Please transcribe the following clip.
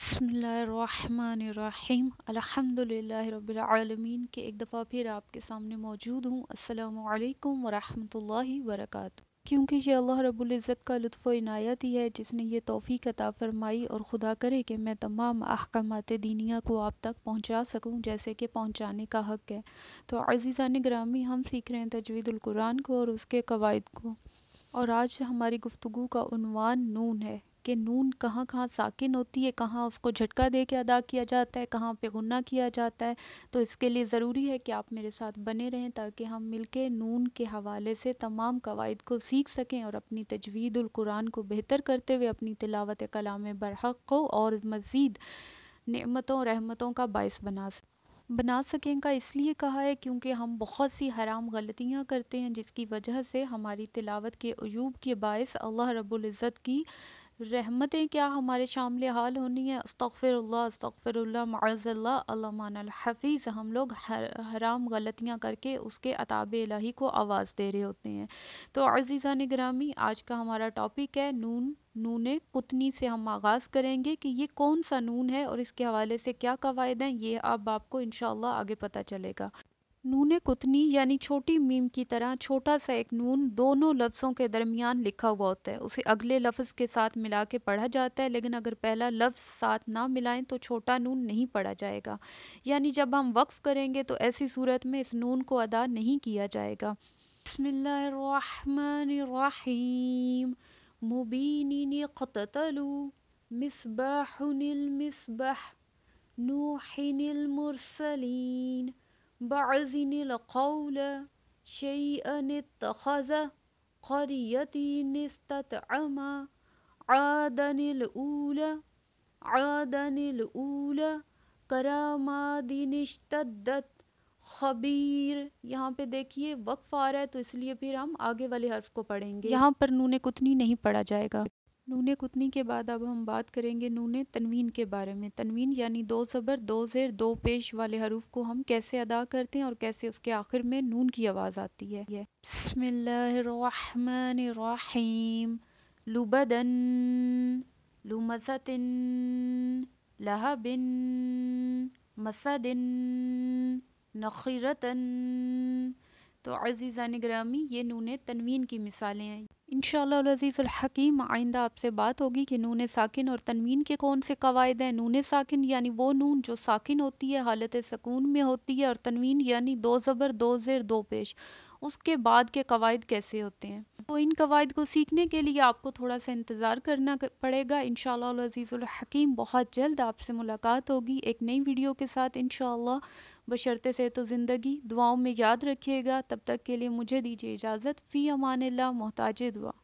बसमीम रबालमीन के एक दफ़ा फिर आपके सामने मौजूद हूँ अस्सलाम वरहमतुल्लाहि वरकत क्योंकि ये अल्लाह रबुल्ज़त का लुफ़ इनायत ही है जिसने ये तोफ़ी कता फरमाई और ख़ुदा करे कि मैं तमाम अहकाम दीनिया को आप तक पहुँचा सकूँ जैसे कि पहुँचाने का हक़ है तो अजीज़ान ग्रामी हम सीख रहे हैं तजवीदुल्कुरान को और उसके कवायद को और आज हमारी गुफ्तु का नून है कि नून कहाँ कहाँ साकिन होती है कहाँ उसको झटका दे के अदा किया जाता है कहाँ पे गुना किया जाता है तो इसके लिए ज़रूरी है कि आप मेरे साथ बने रहें ताकि हम मिलके नून के हवाले से तमाम कवायद को सीख सकें और अपनी कुरान को बेहतर करते हुए अपनी तिलावत कलाम बरहक को और मज़ीद नमतों रहमतों का बायस बना सकें बना सकें का इसलिए कहा है क्योंकि हम बहुत सी हराम गलतियां करते हैं जिसकी वजह से हमारी तिलावत के अयूब के बायस अल्लाह रब्बुल इज़्ज़त की रहमतें क्या हमारे शामले हाल होनी है अस्तफ़िरल्ला अस्तफ़िरल्ला माज़ल्ला हम लोग हर, हराम गलतियाँ करके उसके अताब इलाही को आवाज़ दे रहे होते हैं तो अजीज़ा निगरामी आज का हमारा टॉपिक है नून नून कुतनी से हम आगाज़ करेंगे कि ये कौन सा नून है और इसके हवाले से क्या कवायद हैं ये अब आपको इन आगे पता चलेगा नून कुतनी यानी छोटी मीम की तरह छोटा सा एक नून दोनों लफ्ज़ों के दरमियान लिखा हुआ होता है उसे अगले लफ्ज़ के साथ मिला के पढ़ा जाता है लेकिन अगर पहला लफ्ज़ साथ ना मिलाएं तो छोटा नून नहीं पढ़ा जाएगा यानी जब हम वक्फ़ करेंगे तो ऐसी सूरत में इस नून को अदा नहीं किया जाएगा बसमीम मुबीन मिसबाह नूहिन بعزن القول شيئا اتخذ قرية استطعم عادا الأولى عادا الأولى करामादिन इश्तदत खबीर यहाँ पे देखिए वक्फ आ रहा है तो इसलिए फिर हम आगे वाले हर्फ को पढ़ेंगे यहाँ पर नून कुतनी नहीं पढ़ा जाएगा नून कुतनी के बाद अब हम बात करेंगे नूने तनवीन के बारे में तनवीन यानी दो सबर दो ज़ेर दो पेश वाले हरूफ को हम कैसे अदा करते हैं और कैसे उसके आखिर में नून की आवाज़ आती है यह बसमीम लुबदन लुमसतिन लहबिन मसदिन नखीरतन तो अज़ीज़ा ग्रामी ये नून तनवीन की मिसालें हैं इन हकीम आइंदा आपसे बात होगी कि नून साकिन और तनवीन के कौन से कवायद हैं नून साकिन यानी वो नून जो साकिन होती है हालत सकून में होती है और तनवीन यानी दो ज़बर दो ज़ेर दो पेश उसके बाद के कवायद कैसे होते हैं तो इन कवायद को सीखने के लिए आपको थोड़ा सा इंतज़ार करना पड़ेगा इन हकीम बहुत जल्द आपसे मुलाकात होगी एक नई वीडियो के साथ इन बशर्ते तो ज़िंदगी दुआओं में याद रखिएगा तब तक के लिए मुझे दीजिए इजाज़त फ़ी अमान ला मोहताज दुआ